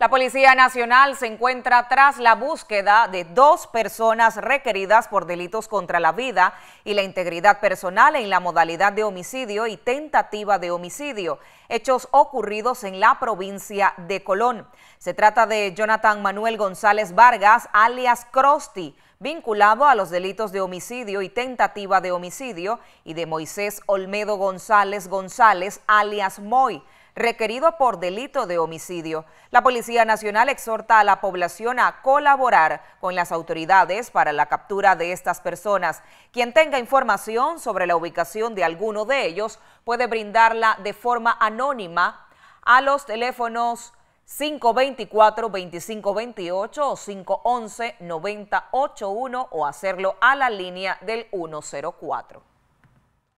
La Policía Nacional se encuentra tras la búsqueda de dos personas requeridas por delitos contra la vida y la integridad personal en la modalidad de homicidio y tentativa de homicidio, hechos ocurridos en la provincia de Colón. Se trata de Jonathan Manuel González Vargas, alias Crosti, vinculado a los delitos de homicidio y tentativa de homicidio, y de Moisés Olmedo González González, alias Moy requerido por delito de homicidio. La Policía Nacional exhorta a la población a colaborar con las autoridades para la captura de estas personas. Quien tenga información sobre la ubicación de alguno de ellos puede brindarla de forma anónima a los teléfonos 524-2528 o 511-9081 o hacerlo a la línea del 104.